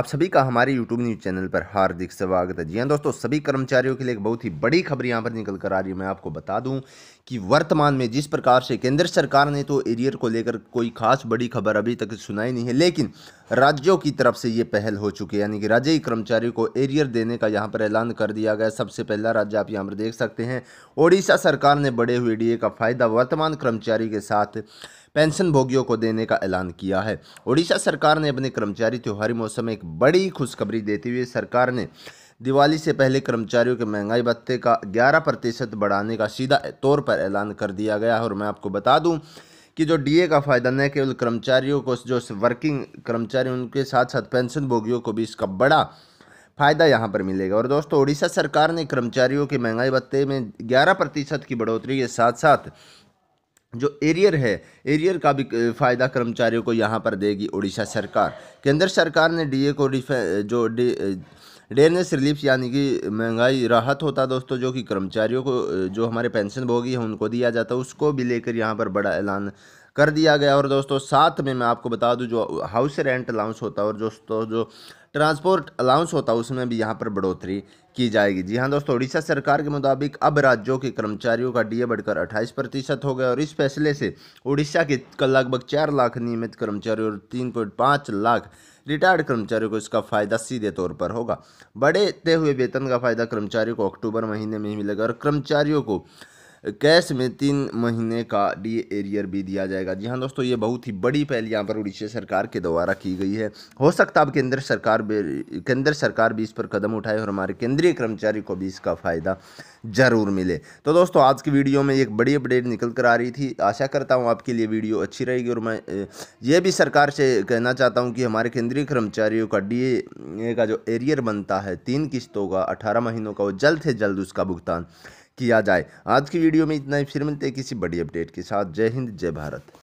आप सभी का हमारे YouTube न्यूज़ चैनल पर हार्दिक स्वागत है जी हाँ दोस्तों सभी कर्मचारियों के लिए एक बहुत ही बड़ी खबर यहाँ पर निकल कर आ रही है मैं आपको बता दूं कि वर्तमान में जिस प्रकार से केंद्र सरकार ने तो एरियर को लेकर कोई खास बड़ी खबर अभी तक सुनाई नहीं है लेकिन राज्यों की तरफ से ये पहल हो चुकी है यानी कि राज्य कर्मचारियों को एरियर देने का यहाँ पर ऐलान कर दिया गया सबसे पहला राज्य आप यहाँ पर देख सकते हैं ओडिशा सरकार ने बड़े हुए डी का फ़ायदा वर्तमान कर्मचारी के साथ पेंशन भोगियों को देने का ऐलान किया है उड़ीसा सरकार ने अपने कर्मचारी त्योहारी मौसम में एक बड़ी खुशखबरी देते हुए सरकार ने दिवाली से पहले कर्मचारियों के महंगाई भत्ते का 11 प्रतिशत बढ़ाने का सीधा तौर पर ऐलान कर दिया गया है और मैं आपको बता दूं कि जो डीए का फ़ायदा न केवल कर्मचारियों को जो वर्किंग कर्मचारी उनके साथ साथ पेंशन भोगियों को भी इसका बड़ा फ़ायदा यहाँ पर मिलेगा और दोस्तों ओडिशा सरकार ने कर्मचारियों के महंगाई भत्ते में 11 प्रतिशत की बढ़ोतरी के साथ साथ जो एरियर है एरियर का भी फ़ायदा कर्मचारियों को यहाँ पर देगी उड़ीसा सरकार केंद्र सरकार ने डीए को जो डी रिलीफ यानी कि महंगाई राहत होता दोस्तों जो कि कर्मचारियों को जो हमारे पेंशन भोगी हैं उनको दिया जाता है उसको भी लेकर यहाँ पर बड़ा ऐलान कर दिया गया और दोस्तों साथ में मैं आपको बता दूं जो हाउस रेंट अलाउंस होता है और दोस्तों जो ट्रांसपोर्ट अलाउंस होता है उसमें भी यहाँ पर बढ़ोतरी की जाएगी जी हाँ दोस्तों उड़ीसा सरकार के मुताबिक अब राज्यों के कर्मचारियों का डीए बढ़कर 28 प्रतिशत हो गया और इस फैसले से उड़ीसा के लगभग चार लाख नियमित कर्मचारियों और 3.5 लाख रिटायर्ड कर्मचारियों को इसका फायदा सीधे तौर पर होगा बढ़ते हुए वेतन का फायदा कर्मचारियों को अक्टूबर महीने में ही मिलेगा और कर्मचारियों को कैश में तीन महीने का डी एरियर भी दिया जाएगा जी हाँ दोस्तों ये बहुत ही बड़ी पहल यहाँ पर उड़ीसा सरकार के द्वारा की गई है हो सकता है अब केंद्र सरकार केंद्र सरकार भी इस पर कदम उठाए और हमारे केंद्रीय कर्मचारी को भी इसका फ़ायदा ज़रूर मिले तो दोस्तों आज की वीडियो में एक बड़ी अपडेट निकल कर आ रही थी आशा करता हूँ आपके लिए वीडियो अच्छी रहेगी और मैं ये भी सरकार से कहना चाहता हूँ कि हमारे केंद्रीय कर्मचारियों का डी का जो एरियर बनता है तीन किस्तों का अठारह महीनों का वो जल्द से जल्द उसका भुगतान किया जाए आज की वीडियो में इतना ही फिर मिलते हैं किसी बड़ी अपडेट के साथ जय हिंद जय भारत